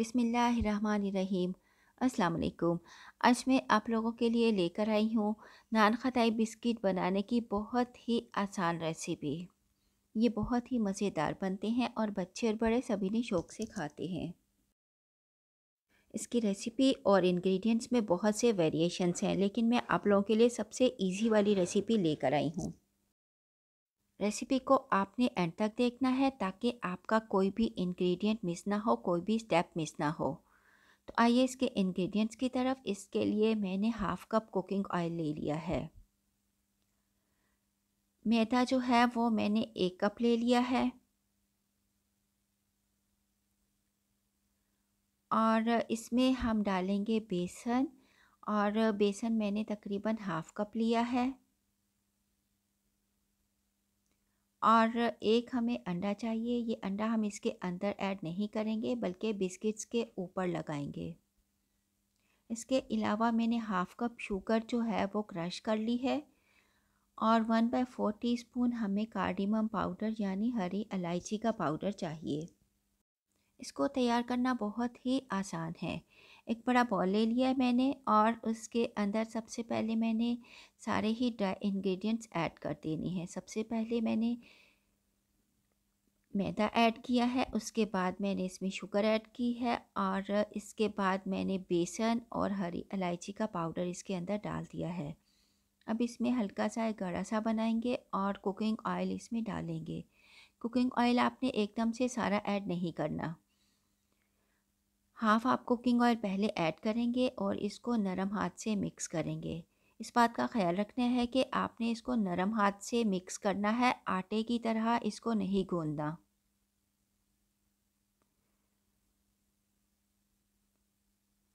बिसमीम् असलकुम आज मैं आप लोगों के लिए लेकर आई हूँ नान खटाई बिस्किट बनाने की बहुत ही आसान रेसिपी ये बहुत ही मज़ेदार बनते हैं और बच्चे और बड़े सभी ने शौक़ से खाते हैं इसकी रेसिपी और इंग्रेडिएंट्स में बहुत से वेरिएशंस हैं लेकिन मैं आप लोगों के लिए सबसे इजी वाली रेसिपी लेकर आई हूँ रेसिपी को आपने एंड तक देखना है ताकि आपका कोई भी इंग्रेडिएंट मिस ना हो कोई भी स्टेप मिस ना हो तो आइए इसके इंग्रेडिएंट्स की तरफ इसके लिए मैंने हाफ़ कप कुकिंग ऑयल ले लिया है मैदा जो है वो मैंने एक कप ले लिया है और इसमें हम डालेंगे बेसन और बेसन मैंने तकरीबन हाफ़ कप लिया है और एक हमें अंडा चाहिए ये अंडा हम इसके अंदर ऐड नहीं करेंगे बल्कि बिस्किट्स के ऊपर लगाएंगे इसके अलावा मैंने हाफ़ कप शुगर जो है वो क्रश कर ली है और one by four teaspoon हमें कार्डिमम पाउडर यानी हरी इलायची का पाउडर चाहिए इसको तैयार करना बहुत ही आसान है एक बड़ा बॉल ले लिया है मैंने और उसके अंदर सबसे पहले मैंने सारे ही ड्राई इंग्रेडिएंट्स ऐड कर देने हैं सबसे पहले मैंने मैदा ऐड किया है उसके बाद मैंने इसमें शुगर ऐड की है और इसके बाद मैंने बेसन और हरी इलायची का पाउडर इसके अंदर डाल दिया है अब इसमें हल्का सा एक गाढ़ा सा बनाएंगे और कुकिंग ऑयल इसमें डालेंगे कुकिंग ऑयल आपने एकदम से सारा ऐड नहीं करना हाफ आप कुकिंग ऑयल पहले ऐड करेंगे और इसको नरम हाथ से मिक्स करेंगे इस बात का ख्याल रखना है कि आपने इसको नरम हाथ से मिक्स करना है आटे की तरह इसको नहीं गूंदना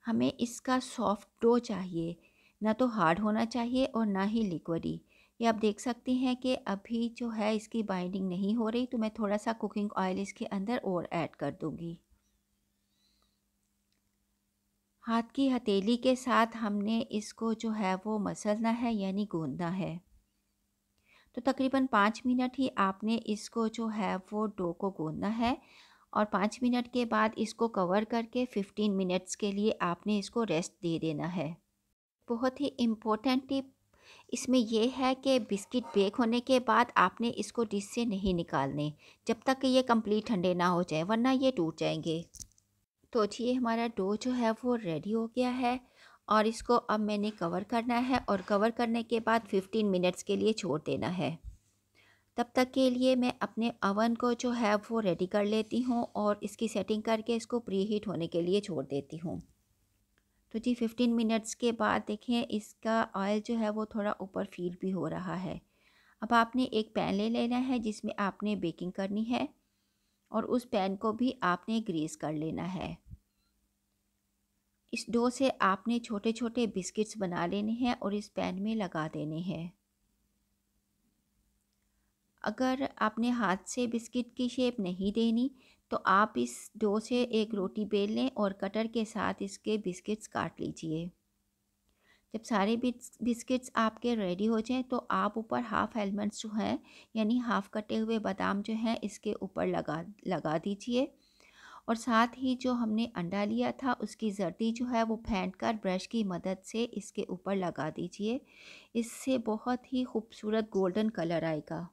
हमें इसका सॉफ्ट डो चाहिए ना तो हार्ड होना चाहिए और ना ही लिक्वडी ये आप देख सकते हैं कि अभी जो है इसकी बाइंडिंग नहीं हो रही तो मैं थोड़ा सा कुकिंग ऑयल इसके अंदर और ऐड कर दूँगी हाथ की हथेली के साथ हमने इसको जो है वो मसलना है यानी गूंदना है तो तकरीबन पाँच मिनट ही आपने इसको जो है वो डो को गूंदना है और पाँच मिनट के बाद इसको कवर करके फ़िफ्टीन मिनट्स के लिए आपने इसको रेस्ट दे देना है बहुत ही इम्पोर्टेंट टिप इसमें यह है कि बिस्किट बेक होने के बाद आपने इसको डिश से नहीं निकालने जब तक कि ये कंप्लीट ठंडे ना हो जाए वरना ये टूट जाएंगे तो जी हमारा डो जो है वो रेडी हो गया है और इसको अब मैंने कवर करना है और कवर करने के बाद 15 मिनट्स के लिए छोड़ देना है तब तक के लिए मैं अपने अवन को जो है वो रेडी कर लेती हूँ और इसकी सेटिंग करके इसको प्री हीट होने के लिए छोड़ देती हूँ तो जी 15 मिनट्स के बाद देखें इसका ऑयल जो है वो थोड़ा ऊपर फील भी हो रहा है अब आपने एक पैन ले लेना है जिसमें आपने बेकिंग करनी है और उस पैन को भी आपने ग्रीस कर लेना है इस डो से आपने छोटे छोटे बिस्किट्स बना लेने हैं और इस पैन में लगा देने हैं अगर आपने हाथ से बिस्किट की शेप नहीं देनी तो आप इस डो से एक रोटी बेल लें और कटर के साथ इसके बिस्किट्स काट लीजिए जब सारे बिस्किट्स आपके रेडी हो जाएं तो आप ऊपर हाफ़ एलमंड्स जो हैं यानी हाफ़ कटे हुए बादाम जो हैं इसके ऊपर लगा लगा दीजिए और साथ ही जो हमने अंडा लिया था उसकी जर्दी जो है वो फेंट कर ब्रश की मदद से इसके ऊपर लगा दीजिए इससे बहुत ही खूबसूरत गोल्डन कलर आएगा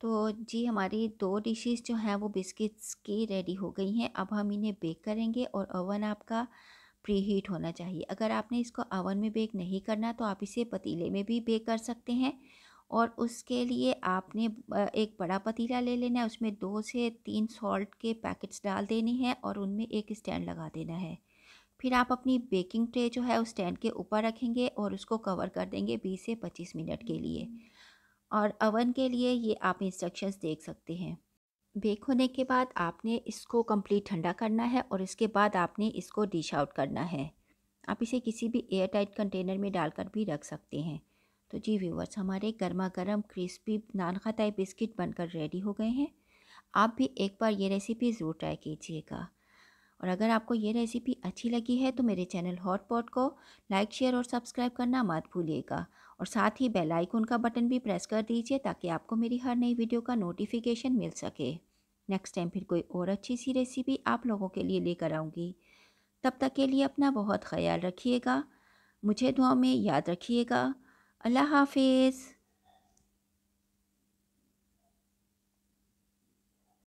तो जी हमारी दो डिशेस जो हैं वो बिस्किट्स की रेडी हो गई हैं अब हम इन्हें बेक करेंगे और ओवन आपका प्री हीट होना चाहिए अगर आपने इसको ओवन में बेक नहीं करना तो आप इसे पतीले में भी बेक कर सकते हैं और उसके लिए आपने एक बड़ा पतीला ले लेना है उसमें दो से तीन सॉल्ट के पैकेट्स डाल देने हैं और उनमें एक स्टैंड लगा देना है फिर आप अपनी बेकिंग ट्रे जो है उस स्टैंड के ऊपर रखेंगे और उसको कवर कर देंगे 20 से 25 मिनट के लिए और अवन के लिए ये आप इंस्ट्रक्शंस देख सकते हैं बेक होने के बाद आपने इसको कंप्लीट ठंडा करना है और इसके बाद आपने इसको डिश आउट करना है आप इसे किसी भी एयर टाइट कंटेनर में डालकर भी रख सकते हैं तो जी व्यूवर्स हमारे गर्मा गर्म क्रिस्पी नानखा टाइप बिस्किट बनकर रेडी हो गए हैं आप भी एक बार ये रेसिपी ज़रूर ट्राई कीजिएगा और अगर आपको ये रेसिपी अच्छी लगी है तो मेरे चैनल हॉट पॉट को लाइक शेयर और सब्सक्राइब करना मत भूलिएगा और साथ ही बेल आइकन का बटन भी प्रेस कर दीजिए ताकि आपको मेरी हर नई वीडियो का नोटिफिकेशन मिल सके नेक्स्ट टाइम फिर कोई और अच्छी सी रेसिपी आप लोगों के लिए लेकर आऊँगी तब तक के लिए अपना बहुत ख्याल रखिएगा मुझे दुआ में याद रखिएगा الله حافظ